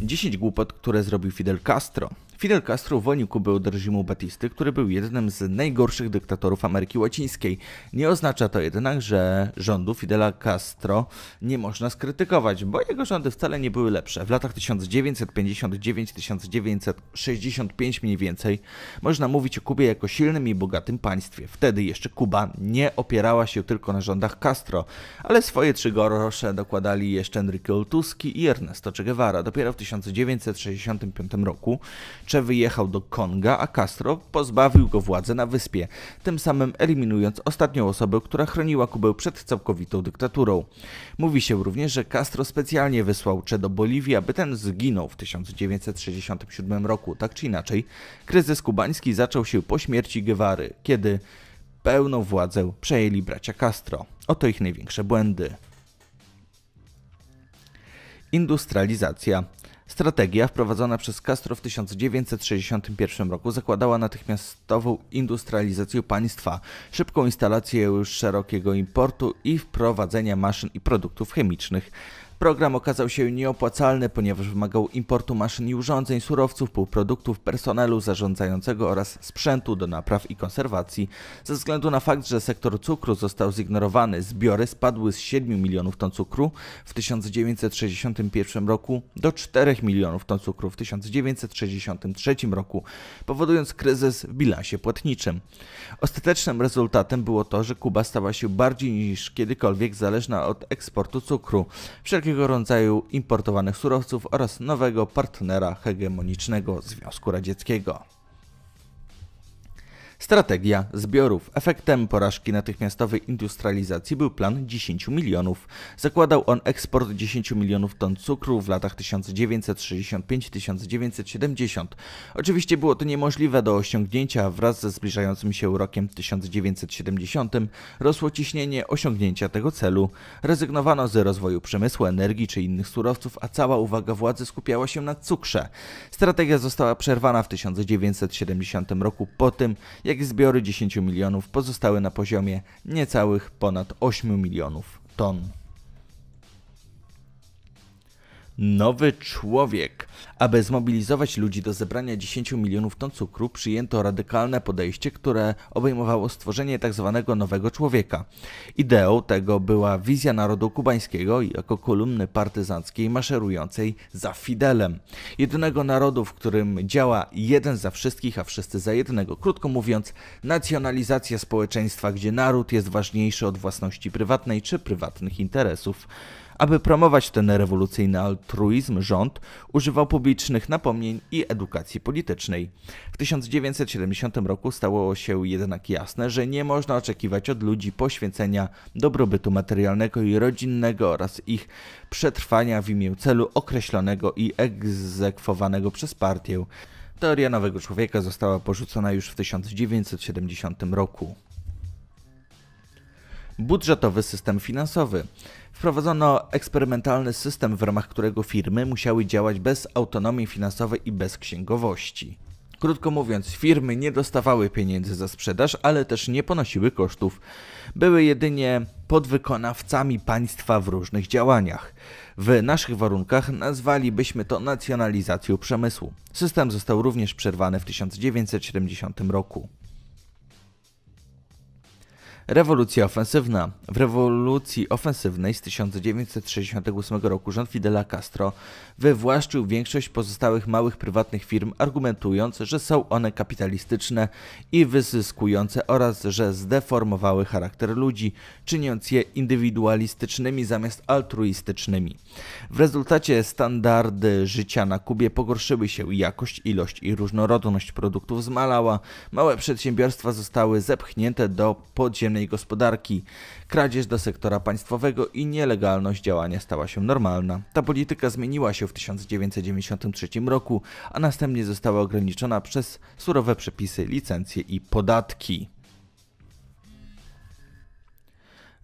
10 głupot, które zrobił Fidel Castro. Fidel Castro uwolnił Kubę od reżimu Batisty, który był jednym z najgorszych dyktatorów Ameryki Łacińskiej. Nie oznacza to jednak, że rządu Fidela Castro nie można skrytykować, bo jego rządy wcale nie były lepsze. W latach 1959-1965 mniej więcej można mówić o Kubie jako silnym i bogatym państwie. Wtedy jeszcze Kuba nie opierała się tylko na rządach Castro, ale swoje trzy gorosze dokładali jeszcze Enrique Oltuski i Ernesto Che Guevara. Dopiero w 1965 roku Pinochet wyjechał do Konga, a Castro pozbawił go władzy na wyspie, tym samym eliminując ostatnią osobę, która chroniła Kubę przed całkowitą dyktaturą. Mówi się również, że Castro specjalnie wysłał Che do Boliwii, aby ten zginął w 1967 roku. Tak czy inaczej, kryzys kubański zaczął się po śmierci Guevary, kiedy pełną władzę przejęli bracia Castro. Oto ich największe błędy. Industrializacja. Strategia wprowadzona przez Castro w 1961 roku zakładała natychmiastową industrializację państwa, szybką instalację już szerokiego importu i wprowadzenia maszyn i produktów chemicznych. Program okazał się nieopłacalny, ponieważ wymagał importu maszyn i urządzeń, surowców, półproduktów, personelu zarządzającego oraz sprzętu do napraw i konserwacji. Ze względu na fakt, że sektor cukru został zignorowany, zbiory spadły z 7 milionów ton cukru w 1961 roku do 4 milionów ton cukru w 1963 roku, powodując kryzys w bilansie płatniczym. Ostatecznym rezultatem było to, że Kuba stała się bardziej niż kiedykolwiek zależna od eksportu cukru. Wszelkie wszelkiego rodzaju importowanych surowców oraz nowego partnera hegemonicznego Związku Radzieckiego. Strategia zbiorów. Efektem porażki natychmiastowej industrializacji był plan 10 milionów. Zakładał on eksport 10 milionów ton cukru w latach 1965-1970. Oczywiście było to niemożliwe do osiągnięcia wraz ze zbliżającym się rokiem 1970 rosło ciśnienie osiągnięcia tego celu. Rezygnowano z rozwoju przemysłu, energii czy innych surowców, a cała uwaga władzy skupiała się na cukrze. Strategia została przerwana w 1970 roku po tym, jak jak i zbiory 10 milionów pozostały na poziomie niecałych ponad 8 milionów ton. Nowy człowiek. Aby zmobilizować ludzi do zebrania 10 milionów ton cukru, przyjęto radykalne podejście, które obejmowało stworzenie tzw. Tak nowego człowieka. Ideą tego była wizja narodu kubańskiego jako kolumny partyzanckiej maszerującej za Fidelem. Jedynego narodu, w którym działa jeden za wszystkich, a wszyscy za jednego. Krótko mówiąc, nacjonalizacja społeczeństwa, gdzie naród jest ważniejszy od własności prywatnej czy prywatnych interesów. Aby promować ten rewolucyjny altruizm, rząd używał publicznych napomnień i edukacji politycznej. W 1970 roku stało się jednak jasne, że nie można oczekiwać od ludzi poświęcenia dobrobytu materialnego i rodzinnego oraz ich przetrwania w imię celu określonego i egzekwowanego przez partię. Teoria nowego człowieka została porzucona już w 1970 roku budżetowy system finansowy. Wprowadzono eksperymentalny system, w ramach którego firmy musiały działać bez autonomii finansowej i bez księgowości. Krótko mówiąc, firmy nie dostawały pieniędzy za sprzedaż, ale też nie ponosiły kosztów. Były jedynie podwykonawcami państwa w różnych działaniach. W naszych warunkach nazwalibyśmy to nacjonalizacją przemysłu. System został również przerwany w 1970 roku. Rewolucja ofensywna. W rewolucji ofensywnej z 1968 roku rząd Fidela Castro wywłaszczył większość pozostałych małych prywatnych firm, argumentując, że są one kapitalistyczne i wyzyskujące oraz że zdeformowały charakter ludzi, czyniąc je indywidualistycznymi zamiast altruistycznymi. W rezultacie standardy życia na Kubie pogorszyły się, jakość, ilość i różnorodność produktów zmalała, małe przedsiębiorstwa zostały zepchnięte do podziemnych gospodarki. Kradzież do sektora państwowego i nielegalność działania stała się normalna. Ta polityka zmieniła się w 1993 roku, a następnie została ograniczona przez surowe przepisy, licencje i podatki.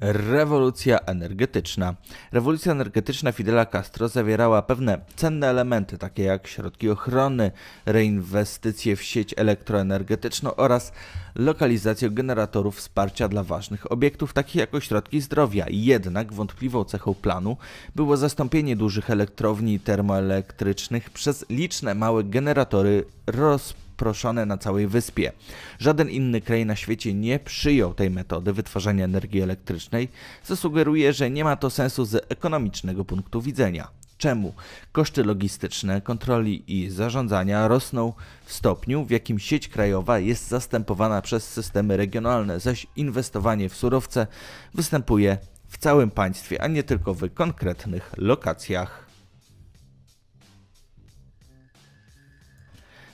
rewolucja energetyczna. Rewolucja energetyczna Fidela Castro zawierała pewne cenne elementy, takie jak środki ochrony, reinwestycje w sieć elektroenergetyczną oraz lokalizację generatorów wsparcia dla ważnych obiektów, takich jak ośrodki zdrowia. Jednak wątpliwą cechą planu było zastąpienie dużych elektrowni termoelektrycznych przez liczne małe generatory rozpoczęte na całej wyspie. Żaden inny kraj na świecie nie przyjął tej metody wytwarzania energii elektrycznej, co sugeruje, że nie ma to sensu z ekonomicznego punktu widzenia. Czemu? Koszty logistyczne, kontroli i zarządzania rosną w stopniu, w jakim sieć krajowa jest zastępowana przez systemy regionalne, zaś inwestowanie w surowce występuje w całym państwie, a nie tylko w konkretnych lokacjach.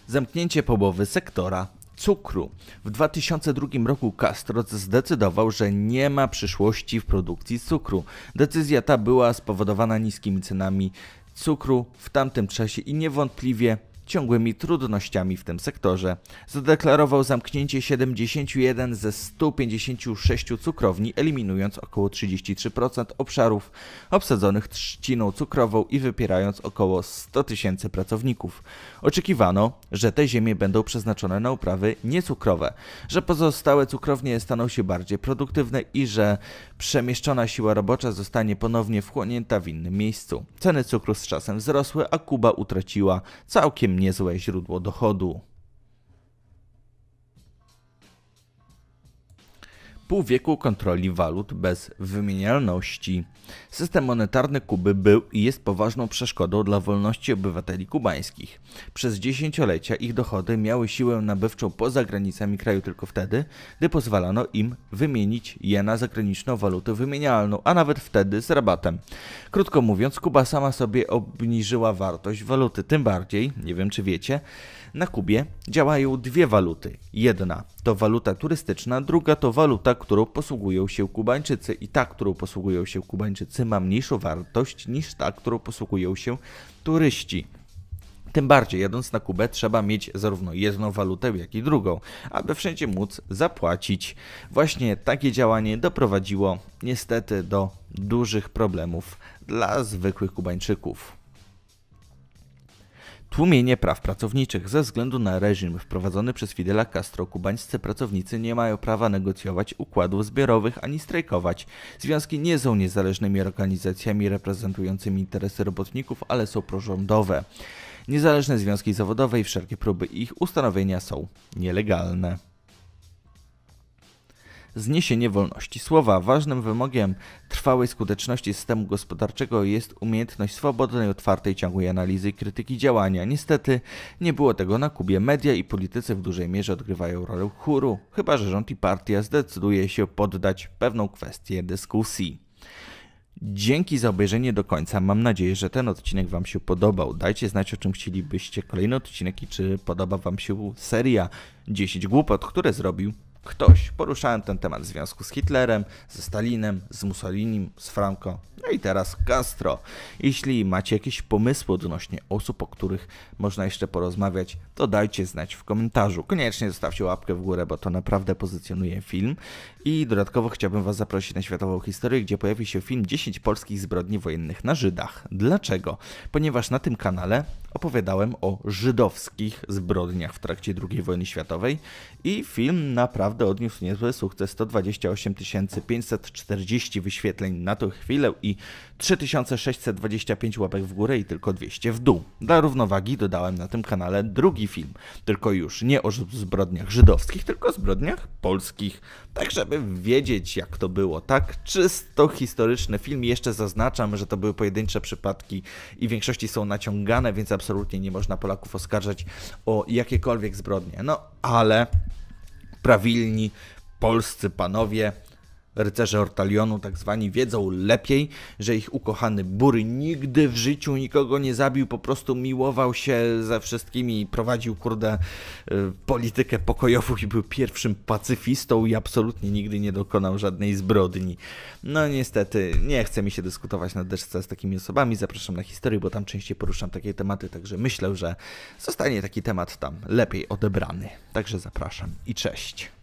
zamknięcie połowy sektora cukru. W 2002 roku Castro zdecydował, że nie ma przyszłości w produkcji cukru. Decyzja ta była spowodowana niskimi cenami cukru w tamtym czasie i niewątpliwie ciągłymi trudnościami w tym sektorze. Zadeklarował zamknięcie 71 ze 156 cukrowni, eliminując około 33% obszarów obsadzonych trzciną cukrową i wypierając około 100 tysięcy pracowników. Oczekiwano, że te ziemie będą przeznaczone na uprawy niecukrowe, że pozostałe cukrownie staną się bardziej produktywne i że przemieszczona siła robocza zostanie ponownie wchłonięta w innym miejscu. Ceny cukru z czasem wzrosły, a Kuba utraciła całkiem niezłe źródło dochodu. pół wieku kontroli walut bez wymienialności. System monetarny Kuby był i jest poważną przeszkodą dla wolności obywateli kubańskich. Przez dziesięciolecia ich dochody miały siłę nabywczą poza granicami kraju tylko wtedy, gdy pozwalano im wymienić je na zagraniczną walutę wymienialną, a nawet wtedy z rabatem. Krótko mówiąc, Kuba sama sobie obniżyła wartość waluty, tym bardziej, nie wiem czy wiecie, na Kubie działają dwie waluty. Jedna to waluta turystyczna, druga to waluta którą posługują się Kubańczycy i ta, którą posługują się Kubańczycy ma mniejszą wartość niż ta, którą posługują się turyści. Tym bardziej, jadąc na Kubę, trzeba mieć zarówno jedną walutę, jak i drugą, aby wszędzie móc zapłacić. Właśnie takie działanie doprowadziło niestety do dużych problemów dla zwykłych Kubańczyków. Tłumienie praw pracowniczych. Ze względu na reżim wprowadzony przez Fidela Castro, kubańscy pracownicy nie mają prawa negocjować układów zbiorowych ani strajkować. Związki nie są niezależnymi organizacjami reprezentującymi interesy robotników, ale są prorządowe. Niezależne związki zawodowe i wszelkie próby ich ustanowienia są nielegalne zniesienie wolności słowa. Ważnym wymogiem trwałej skuteczności systemu gospodarczego jest umiejętność swobodnej, otwartej, ciągłej analizy i krytyki działania. Niestety nie było tego na Kubie. Media i politycy w dużej mierze odgrywają rolę chóru, chyba że rząd i partia zdecyduje się poddać pewną kwestię dyskusji. Dzięki za obejrzenie do końca. Mam nadzieję, że ten odcinek Wam się podobał. Dajcie znać, o czym chcielibyście kolejny odcinek i czy podoba Wam się seria 10 głupot, które zrobił ktoś. Poruszałem ten temat w związku z Hitlerem, ze Stalinem, z Mussolinim, z Franco, no i teraz Castro. Jeśli macie jakieś pomysły odnośnie osób, o których można jeszcze porozmawiać, to dajcie znać w komentarzu. Koniecznie zostawcie łapkę w górę, bo to naprawdę pozycjonuje film. I dodatkowo chciałbym Was zaprosić na światową historię, gdzie pojawi się film 10 polskich zbrodni wojennych na Żydach. Dlaczego? Ponieważ na tym kanale opowiadałem o żydowskich zbrodniach w trakcie II wojny światowej i film naprawdę naprawdę odniósł niezły sukces. 128 540 wyświetleń na tą chwilę i 3625 łapek w górę i tylko 200 w dół. Dla równowagi dodałem na tym kanale drugi film, tylko już nie o zbrodniach żydowskich, tylko o zbrodniach polskich. Tak, żeby wiedzieć jak to było, tak? Czysto historyczny film. Jeszcze zaznaczam, że to były pojedyncze przypadki i w większości są naciągane, więc absolutnie nie można Polaków oskarżać o jakiekolwiek zbrodnie. No, ale prawilni polscy panowie rycerze Ortalionu, tak zwani, wiedzą lepiej, że ich ukochany Bury nigdy w życiu nikogo nie zabił, po prostu miłował się ze wszystkimi i prowadził, kurde, y, politykę pokojową i był pierwszym pacyfistą i absolutnie nigdy nie dokonał żadnej zbrodni. No niestety, nie chce mi się dyskutować na deszce z takimi osobami, zapraszam na historię, bo tam częściej poruszam takie tematy, także myślę, że zostanie taki temat tam lepiej odebrany. Także zapraszam i cześć.